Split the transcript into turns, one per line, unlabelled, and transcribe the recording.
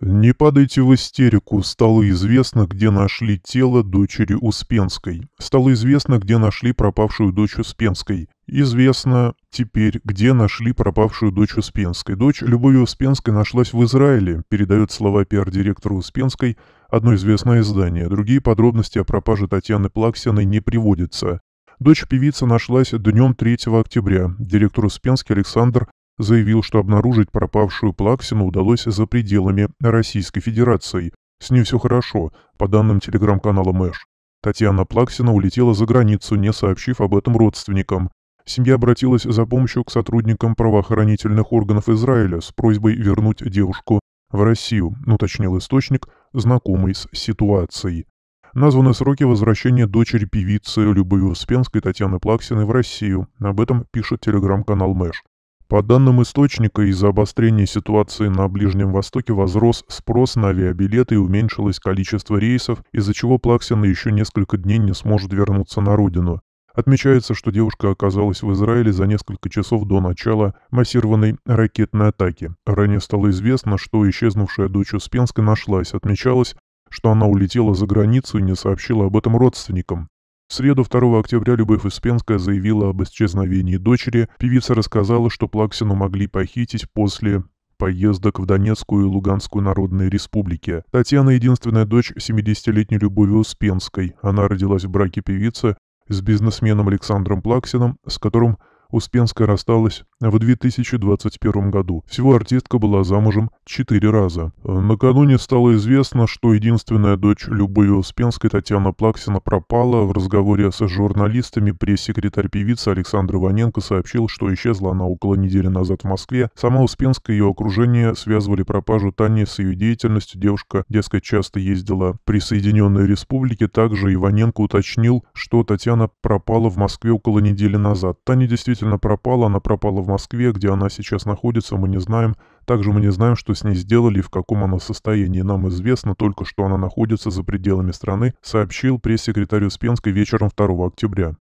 Не падайте в истерику. Стало известно, где нашли тело дочери Успенской. Стало известно, где нашли пропавшую дочь Успенской. Известно теперь, где нашли пропавшую дочь Успенской. Дочь Любови Успенской нашлась в Израиле, передает слова пиар-директора Успенской одно известное издание. Другие подробности о пропаже Татьяны Плаксиной не приводятся. Дочь певицы нашлась днем 3 октября. Директор Успенский Александр заявил, что обнаружить пропавшую Плаксину удалось за пределами Российской Федерации. С ней все хорошо, по данным телеграм-канала Мэш. Татьяна Плаксина улетела за границу, не сообщив об этом родственникам. Семья обратилась за помощью к сотрудникам правоохранительных органов Израиля с просьбой вернуть девушку в Россию, уточнил источник, знакомый с ситуацией. Названы сроки возвращения дочери певицы Любови Успенской Татьяны Плаксиной в Россию. Об этом пишет телеграм-канал Мэш. По данным источника, из-за обострения ситуации на Ближнем Востоке возрос спрос на авиабилеты и уменьшилось количество рейсов, из-за чего Плаксина еще несколько дней не сможет вернуться на родину. Отмечается, что девушка оказалась в Израиле за несколько часов до начала массированной ракетной атаки. Ранее стало известно, что исчезнувшая дочь Успенской нашлась. Отмечалось, что она улетела за границу и не сообщила об этом родственникам. В среду 2 октября Любовь Успенская заявила об исчезновении дочери. Певица рассказала, что Плаксину могли похитить после поездок в Донецкую и Луганскую народные республики. Татьяна – единственная дочь 70-летней Любови Успенской. Она родилась в браке певицы с бизнесменом Александром Плаксином, с которым Успенская рассталась в 2021 году. Всего артистка была замужем четыре раза. Э, накануне стало известно, что единственная дочь Любови Успенской Татьяна Плаксина пропала. В разговоре с журналистами пресс-секретарь певицы Александр Иваненко сообщил, что исчезла она около недели назад в Москве. Сама Успенская и ее окружение связывали пропажу Тани с ее деятельностью. Девушка, дескать, часто ездила при Соединенной Республике. Также Иваненко уточнил, что Татьяна пропала в Москве около недели назад. Таня действительно действительно пропала, она пропала в Москве, где она сейчас находится, мы не знаем. Также мы не знаем, что с ней сделали и в каком она состоянии. Нам известно только, что она находится за пределами страны, сообщил пресс-секретарь Успенской вечером 2 октября.